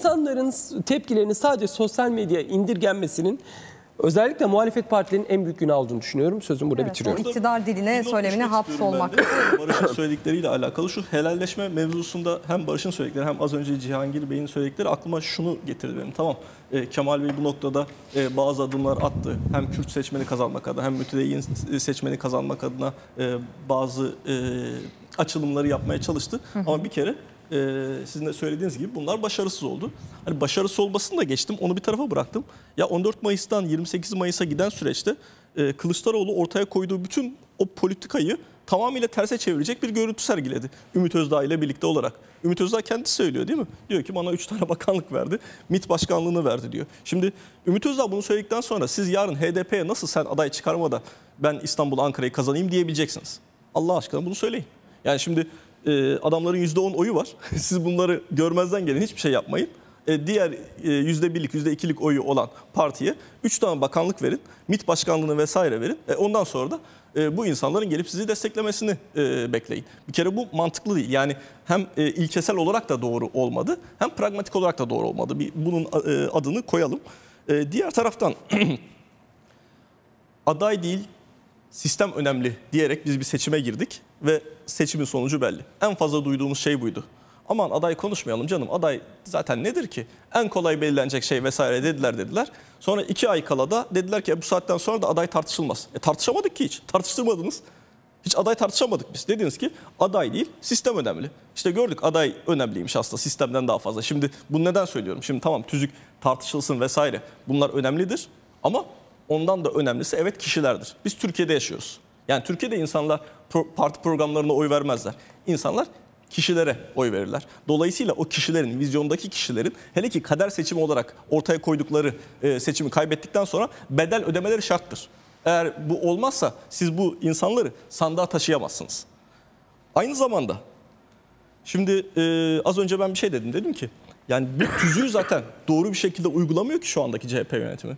İnsanların tepkilerini sadece sosyal medya indirgenmesinin özellikle muhalefet partilerinin en büyük günü aldığını düşünüyorum. Sözüm burada evet, bitiriyorum. iktidar diline, söylemine hapsolmak. Barış'ın söyledikleriyle alakalı şu helalleşme mevzusunda hem Barış'ın söyledikleri hem az önce Cihangir Bey'in söyledikleri aklıma şunu getirdi benim. Tamam e, Kemal Bey bu noktada e, bazı adımlar attı. Hem Kürt seçmeni kazanmak adına hem mütedeyyin seçmeni kazanmak adına e, bazı e, açılımları yapmaya çalıştı. Hı hı. Ama bir kere e, sizin de söylediğiniz gibi bunlar başarısız oldu. Hani başarısız olmasını da geçtim onu bir tarafa bıraktım. Ya 14 Mayıs'tan 28 Mayıs'a giden süreçte e, Kılıçdaroğlu ortaya koyduğu bütün o politikayı tamamıyla terse çevirecek bir görüntü sergiledi. Ümit Özdağ ile birlikte olarak. Ümit Özdağ kendi söylüyor değil mi? Diyor ki bana 3 tane bakanlık verdi. MİT başkanlığını verdi diyor. Şimdi Ümit Özdağ bunu söyledikten sonra siz yarın HDP'ye nasıl sen aday çıkarmada ben İstanbul Ankara'yı kazanayım diyebileceksiniz. Allah aşkına bunu söyleyin. Yani şimdi e, adamların %10 oyu var. Siz bunları görmezden gelin hiçbir şey yapmayın. E, diğer e, %1'lik, %2'lik oyu olan partiye 3 tane bakanlık verin. MİT başkanlığını vesaire verin. E, ondan sonra da e, bu insanların gelip sizi desteklemesini e, bekleyin. Bir kere bu mantıklı değil. Yani hem ilkesel olarak da doğru olmadı hem pragmatik olarak da doğru olmadı. Bir, bunun adını koyalım. diğer taraftan aday değil, sistem önemli diyerek biz bir seçime girdik ve seçimin sonucu belli. En fazla duyduğumuz şey buydu. Aman aday konuşmayalım canım aday zaten nedir ki? En kolay belirlenecek şey vesaire dediler dediler. Sonra iki ay kala da dediler ki bu saatten sonra da aday tartışılmaz. E tartışamadık ki hiç tartıştırmadınız. Hiç aday tartışamadık biz. Dediniz ki aday değil sistem önemli. İşte gördük aday önemliymiş aslında sistemden daha fazla. Şimdi bunu neden söylüyorum? Şimdi tamam tüzük tartışılsın vesaire bunlar önemlidir. Ama Ondan da önemlisi evet kişilerdir. Biz Türkiye'de yaşıyoruz. Yani Türkiye'de insanlar pro parti programlarına oy vermezler. İnsanlar kişilere oy verirler. Dolayısıyla o kişilerin, vizyondaki kişilerin hele ki kader seçimi olarak ortaya koydukları e, seçimi kaybettikten sonra bedel ödemeleri şarttır. Eğer bu olmazsa siz bu insanları sandığa taşıyamazsınız. Aynı zamanda şimdi e, az önce ben bir şey dedim. Dedim ki yani bu tüzüğü zaten doğru bir şekilde uygulamıyor ki şu andaki CHP yönetimi.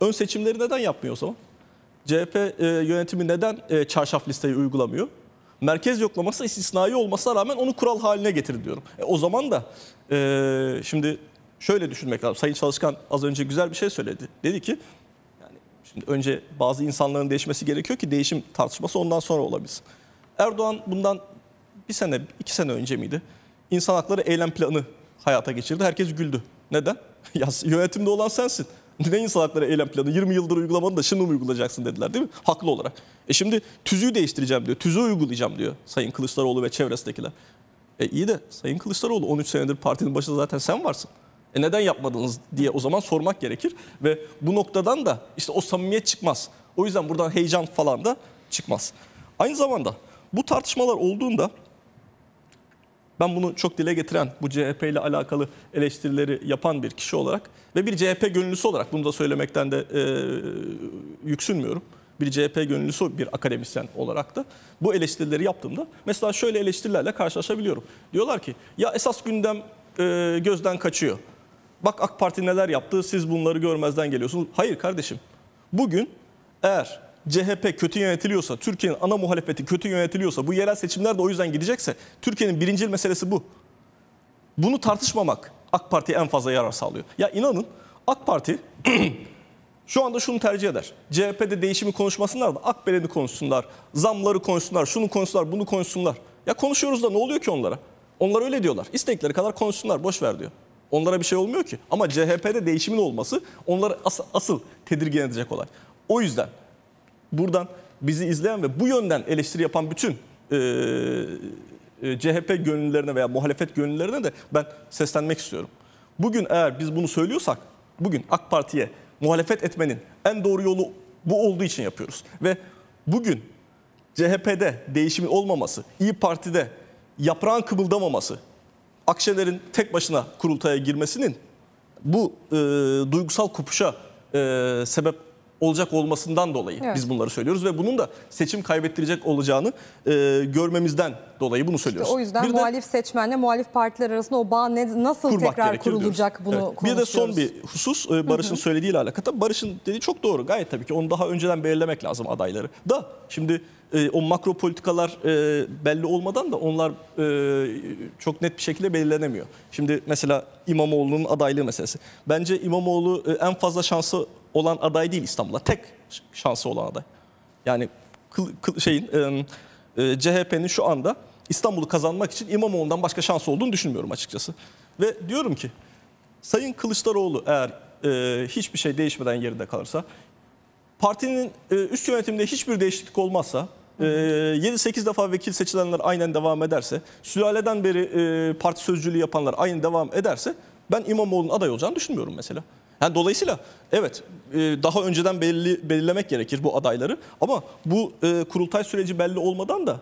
Ön seçimleri neden yapmıyor o zaman? CHP e, yönetimi neden e, çarşaf listeyi uygulamıyor? Merkez yoklaması istisnai olmasına rağmen onu kural haline getir diyorum. E, o zaman da e, şimdi şöyle düşünmek lazım. Sayın Çalışkan az önce güzel bir şey söyledi. Dedi ki yani şimdi önce bazı insanların değişmesi gerekiyor ki değişim tartışması ondan sonra olabilsin. Erdoğan bundan bir sene, iki sene önce miydi? İnsan hakları eylem planı hayata geçirdi. Herkes güldü. Neden? ya yönetimde olan sensin. Neyin salaklara eylem planı? 20 yıldır uygulamanı da şimdi mi uygulayacaksın dediler değil mi? Haklı olarak. E şimdi tüzüğü değiştireceğim diyor. Tüzüğü uygulayacağım diyor Sayın Kılıçdaroğlu ve çevresindekiler. E iyi de Sayın Kılıçdaroğlu 13 senedir partinin başında zaten sen varsın. E neden yapmadınız diye o zaman sormak gerekir. Ve bu noktadan da işte o samimiyet çıkmaz. O yüzden buradan heyecan falan da çıkmaz. Aynı zamanda bu tartışmalar olduğunda ben bunu çok dile getiren, bu CHP ile alakalı eleştirileri yapan bir kişi olarak ve bir CHP gönüllüsü olarak bunu da söylemekten de e, yüksünmüyorum. Bir CHP gönüllüsü bir akademisyen olarak da bu eleştirileri yaptığımda mesela şöyle eleştirilerle karşılaşabiliyorum. Diyorlar ki ya esas gündem e, gözden kaçıyor. Bak AK Parti neler yaptı siz bunları görmezden geliyorsunuz. Hayır kardeşim bugün eğer CHP kötü yönetiliyorsa, Türkiye'nin ana muhalefeti kötü yönetiliyorsa, bu yerel seçimler de o yüzden gidecekse Türkiye'nin birincil meselesi bu. Bunu tartışmamak AK Parti en fazla yarar sağlıyor. Ya inanın AK Parti şu anda şunu tercih eder. CHP'de değişimi konuşmasınlar da AKP'leri konuşsunlar, zamları konuşsunlar, şunu konuşsunlar, bunu konuşsunlar. Ya konuşuyoruz da ne oluyor ki onlara? Onlar öyle diyorlar. İstekleri kadar konuşsunlar, boş ver diyor. Onlara bir şey olmuyor ki. Ama CHP'de değişimin olması onları as asıl tedirgin edecek olay. O yüzden buradan bizi izleyen ve bu yönden eleştiri yapan bütün e, CHP gönüllerine veya muhalefet gönüllerine de ben seslenmek istiyorum. Bugün eğer biz bunu söylüyorsak bugün AK Parti'ye muhalefet etmenin en doğru yolu bu olduğu için yapıyoruz. Ve bugün CHP'de değişimin olmaması, İyi Parti'de yaprağın kıvıldamaması, Akşener'in tek başına kurultaya girmesinin bu e, duygusal kopuşa e, sebep olacak olmasından dolayı evet. biz bunları söylüyoruz ve bunun da seçim kaybettirecek olacağını e, görmemizden dolayı bunu söylüyoruz. İşte o yüzden bir muhalif de, seçmenle muhalif partiler arasında o bağ ne, nasıl tekrar kurulacak diyoruz. bunu evet. Bir de son bir husus e, Barış'ın söylediğiyle alakalı. Tabii Barış'ın dediği çok doğru gayet tabii ki onu daha önceden belirlemek lazım adayları. Da şimdi e, o makro politikalar e, belli olmadan da onlar e, çok net bir şekilde belirlenemiyor. Şimdi mesela İmamoğlu'nun adaylığı meselesi. Bence İmamoğlu e, en fazla şansı olan aday değil İstanbul'a. Tek şansı olan aday. Yani kıl, kıl, şeyin e, e, CHP'nin şu anda İstanbul'u kazanmak için İmamoğlu'ndan başka şansı olduğunu düşünmüyorum açıkçası. Ve diyorum ki Sayın Kılıçdaroğlu eğer e, hiçbir şey değişmeden yerinde kalırsa, partinin e, üst yönetiminde hiçbir değişiklik olmazsa, e, 7-8 defa vekil seçilenler aynen devam ederse, sülaleden beri e, parti sözcülüğü yapanlar aynen devam ederse ben İmamoğlu'nun aday olacağını düşünmüyorum mesela. Yani dolayısıyla evet e, daha önceden belli, belirlemek gerekir bu adayları ama bu e, kurultay süreci belli olmadan da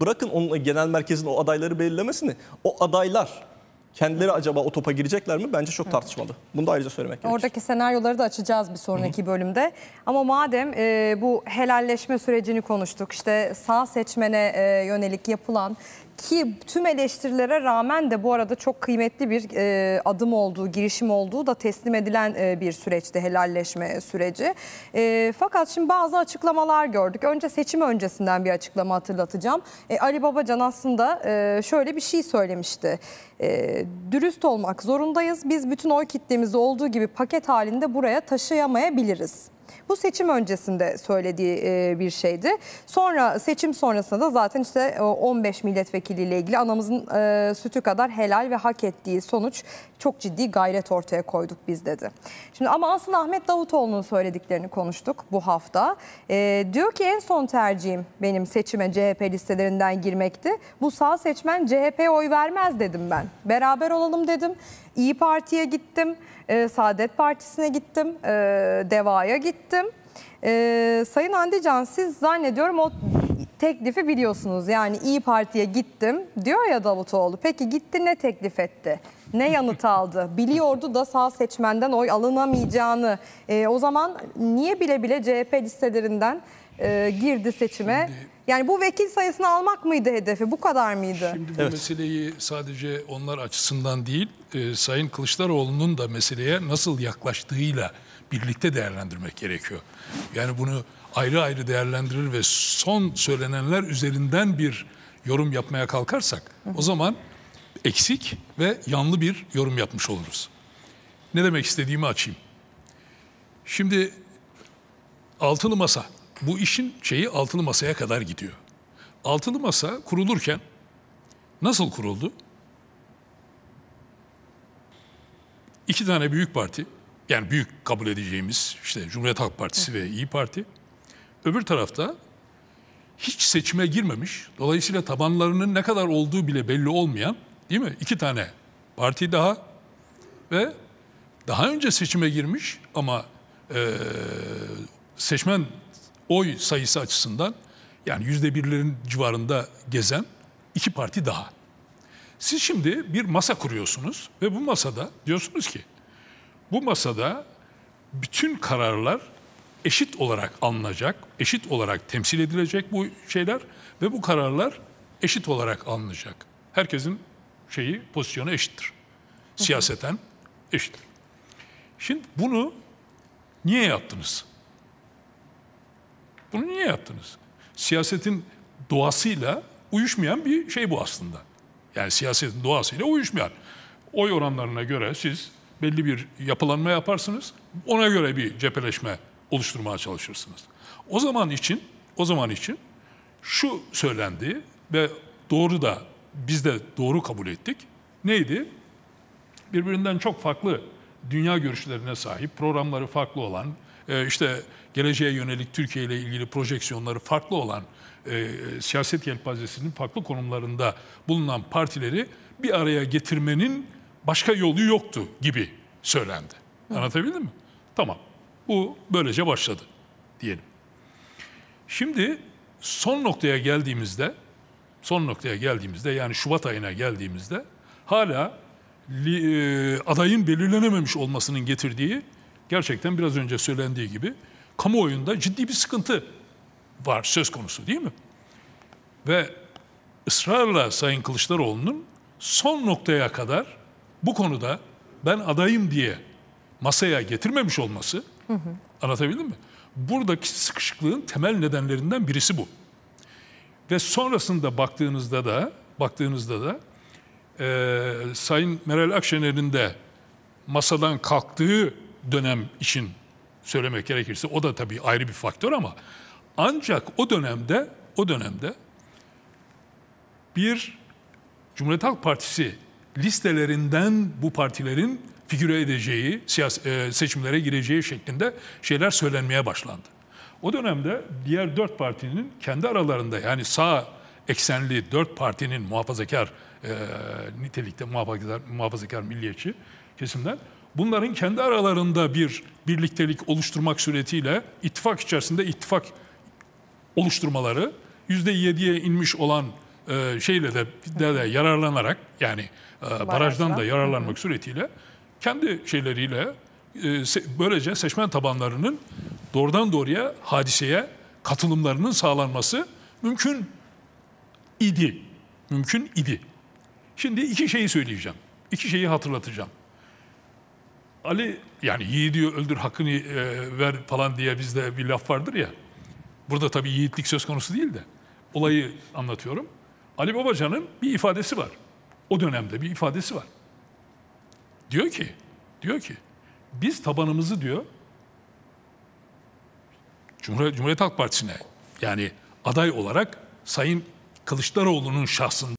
bırakın onun genel merkezin o adayları belirlemesini o adaylar kendileri acaba o topa girecekler mi? Bence çok tartışmalı. Bunu da ayrıca söylemek gerekir. Oradaki senaryoları da açacağız bir sonraki bölümde. Ama madem e, bu helalleşme sürecini konuştuk, işte sağ seçmene yönelik yapılan ki tüm eleştirilere rağmen de bu arada çok kıymetli bir e, adım olduğu, girişim olduğu da teslim edilen e, bir süreçti helalleşme süreci. E, fakat şimdi bazı açıklamalar gördük. Önce seçim öncesinden bir açıklama hatırlatacağım. E, Ali Babacan aslında e, şöyle bir şey söylemişti. E, dürüst olmak zorundayız. Biz bütün oy kitlemizi olduğu gibi paket halinde buraya taşıyamayabiliriz. Bu seçim öncesinde söylediği e, bir şeydi. Sonra seçim sonrasında da zaten işte 15 e, milletvekiliyle ilgili anamızın e, sütü kadar helal ve hak ettiği sonuç çok ciddi gayret ortaya koyduk biz dedi. Şimdi ama aslında Ahmet Davutoğlu'nun söylediklerini konuştuk bu hafta. E, diyor ki en son tercihim benim seçime CHP listelerinden girmekti. Bu sağ seçmen CHP oy vermez dedim ben. Beraber olalım dedim. İyi Parti'ye gittim e, Saadet Partisi'ne gittim, e, DEVA'ya gittim. E, Sayın Andican siz zannediyorum o teklifi biliyorsunuz. Yani İyi Parti'ye gittim diyor ya Davutoğlu. Peki gitti ne teklif etti? Ne yanıt aldı? Biliyordu da sağ seçmenden oy alınamayacağını. E, o zaman niye bile bile CHP listelerinden e, girdi seçime. Şimdi, yani bu vekil sayısını almak mıydı hedefi? Bu kadar mıydı? Şimdi bu meseleyi sadece onlar açısından değil, e, Sayın Kılıçdaroğlu'nun da meseleye nasıl yaklaştığıyla birlikte değerlendirmek gerekiyor. Yani bunu ayrı ayrı değerlendirir ve son söylenenler üzerinden bir yorum yapmaya kalkarsak o zaman eksik ve yanlı bir yorum yapmış oluruz. Ne demek istediğimi açayım. Şimdi altılı masa bu işin şeyi altılı masaya kadar gidiyor. Altılı masa kurulurken nasıl kuruldu? İki tane büyük parti, yani büyük kabul edeceğimiz işte Cumhuriyet Halk Partisi ve İyi Parti. Öbür tarafta hiç seçime girmemiş, dolayısıyla tabanlarının ne kadar olduğu bile belli olmayan, değil mi? İki tane parti daha ve daha önce seçime girmiş ama e, seçmen oy sayısı açısından yani yüzde birlerin civarında gezen iki parti daha. Siz şimdi bir masa kuruyorsunuz ve bu masada diyorsunuz ki bu masada bütün kararlar eşit olarak alınacak, eşit olarak temsil edilecek bu şeyler ve bu kararlar eşit olarak alınacak. Herkesin şeyi, pozisyonu eşittir. Siyaseten eşittir. Şimdi bunu niye yaptınız? Bunu niye yaptınız? Siyasetin doğasıyla uyuşmayan bir şey bu aslında. Yani siyasetin doğasıyla uyuşmayan. Oy oranlarına göre siz belli bir yapılanma yaparsınız. Ona göre bir cepheleşme oluşturmaya çalışırsınız. O zaman için, o zaman için şu söylendi ve doğru da biz de doğru kabul ettik. Neydi? Birbirinden çok farklı dünya görüşlerine sahip, programları farklı olan, ee, işte geleceğe yönelik Türkiye ile ilgili projeksiyonları farklı olan e, siyaset yelpazesinin farklı konumlarında bulunan partileri bir araya getirmenin başka yolu yoktu gibi söylendi. Anlatabildim mi? Tamam. Bu böylece başladı diyelim. Şimdi son noktaya geldiğimizde son noktaya geldiğimizde yani Şubat ayına geldiğimizde hala li, e, adayın belirlenememiş olmasının getirdiği gerçekten biraz önce söylendiği gibi kamuoyunda ciddi bir sıkıntı var söz konusu değil mi? Ve ısrarla Sayın Kılıçdaroğlu'nun son noktaya kadar bu konuda ben adayım diye masaya getirmemiş olması hı hı. anlatabildim mi? Buradaki sıkışıklığın temel nedenlerinden birisi bu. Ve sonrasında baktığınızda da baktığınızda da e, Sayın Meral Akşener'in de masadan kalktığı dönem için söylemek gerekirse o da tabii ayrı bir faktör ama ancak o dönemde o dönemde bir Cumhuriyet Halk Partisi listelerinden bu partilerin figüre edeceği, siyas e, seçimlere gireceği şeklinde şeyler söylenmeye başlandı. O dönemde diğer dört partinin kendi aralarında yani sağ eksenli dört partinin muhafazakar e, nitelikte muhafazakar, muhafazakar milliyetçi kesimden bunların kendi aralarında bir birliktelik oluşturmak suretiyle ittifak içerisinde ittifak oluşturmaları %7'ye inmiş olan e, şeyle de, de, de yararlanarak yani e, barajdan, da yararlanmak suretiyle kendi şeyleriyle e, böylece seçmen tabanlarının doğrudan doğruya hadiseye katılımlarının sağlanması mümkün idi. Mümkün idi. Şimdi iki şeyi söyleyeceğim. İki şeyi hatırlatacağım. Ali yani yiğidi öldür hakkını e, ver falan diye bizde bir laf vardır ya. Burada tabii yiğitlik söz konusu değil de olayı anlatıyorum. Ali Babacan'ın bir ifadesi var. O dönemde bir ifadesi var. Diyor ki, diyor ki biz tabanımızı diyor Cumhuriyet, Cumhuriyet Halk Partisi'ne yani aday olarak Sayın Kılıçdaroğlu'nun şahsında